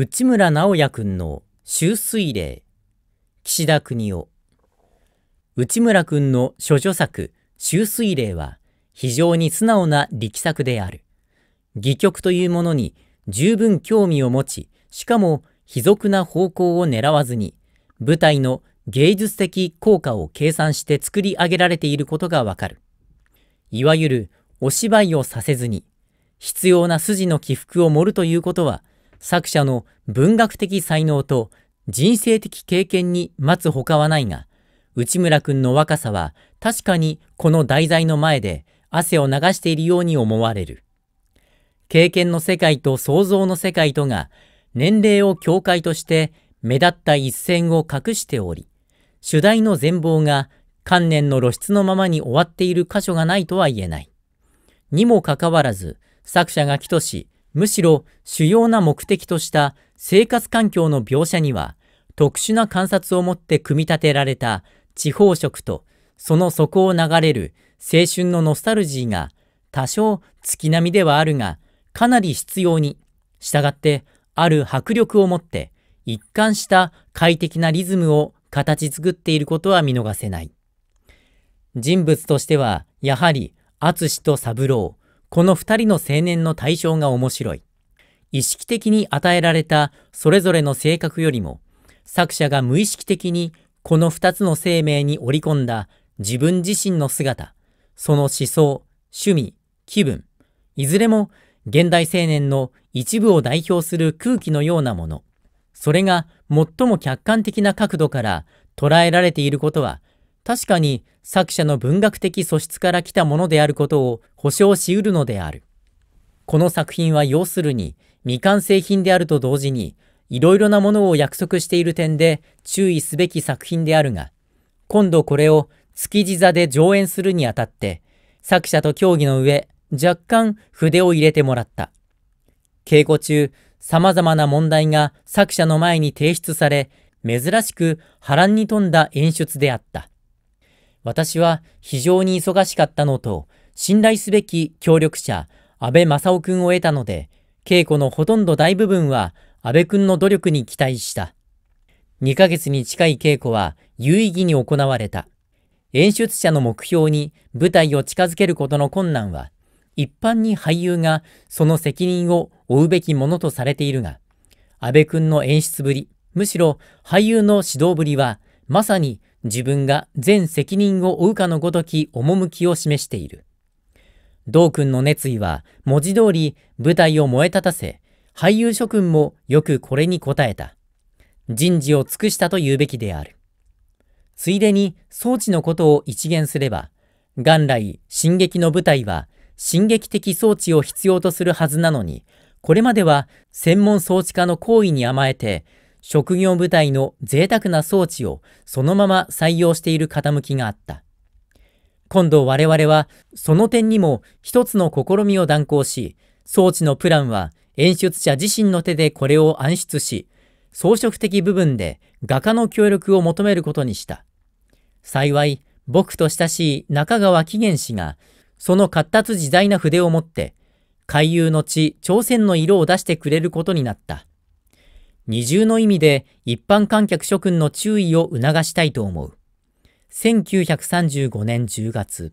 内村直也君の秋水霊岸田邦夫内村君の諸女作秋水霊は非常に素直な力作である戯曲というものに十分興味を持ちしかも卑俗な方向を狙わずに舞台の芸術的効果を計算して作り上げられていることがわかるいわゆるお芝居をさせずに必要な筋の起伏を盛るということは作者の文学的才能と人生的経験に待つほかはないが、内村君の若さは確かにこの題材の前で汗を流しているように思われる。経験の世界と想像の世界とが年齢を境界として目立った一線を隠しており、主題の全貌が観念の露出のままに終わっている箇所がないとは言えない。にもかかわらず、作者が起とし、むしろ主要な目的とした生活環境の描写には、特殊な観察をもって組み立てられた地方色と、その底を流れる青春のノスタルジーが、多少月並みではあるが、かなり必要に、従ってある迫力を持って、一貫した快適なリズムを形作っていることは見逃せない。人物としては、やはり、淳と三郎、この二人の青年の対象が面白い。意識的に与えられたそれぞれの性格よりも、作者が無意識的にこの二つの生命に織り込んだ自分自身の姿、その思想、趣味、気分、いずれも現代青年の一部を代表する空気のようなもの、それが最も客観的な角度から捉えられていることは確かに作者の文学的素質から来たものであることを保証しうるのである。この作品は要するに未完成品であると同時に、いろいろなものを約束している点で注意すべき作品であるが、今度これを築地座で上演するにあたって、作者と協議の上、若干筆を入れてもらった。稽古中、様々な問題が作者の前に提出され、珍しく波乱に富んだ演出であった。私は非常に忙しかったのと、信頼すべき協力者、安倍正夫君を得たので、稽古のほとんど大部分は安倍君の努力に期待した。2ヶ月に近い稽古は有意義に行われた。演出者の目標に舞台を近づけることの困難は、一般に俳優がその責任を負うべきものとされているが、安倍君の演出ぶり、むしろ俳優の指導ぶりは、まさに自分が全責任を負うかのごとき趣を示している。道君の熱意は文字通り舞台を燃え立たせ、俳優諸君もよくこれに応えた。人事を尽くしたと言うべきである。ついでに装置のことを一元すれば、元来進撃の舞台は進撃的装置を必要とするはずなのに、これまでは専門装置家の行為に甘えて、職業部隊の贅沢な装置をそのまま採用している傾きがあった。今度我々はその点にも一つの試みを断行し、装置のプランは演出者自身の手でこれを暗出し、装飾的部分で画家の協力を求めることにした。幸い、僕と親しい中川紀元氏が、その活達自在な筆を持って、海遊の地、朝鮮の色を出してくれることになった。二重の意味で一般観客諸君の注意を促したいと思う。1935年10月。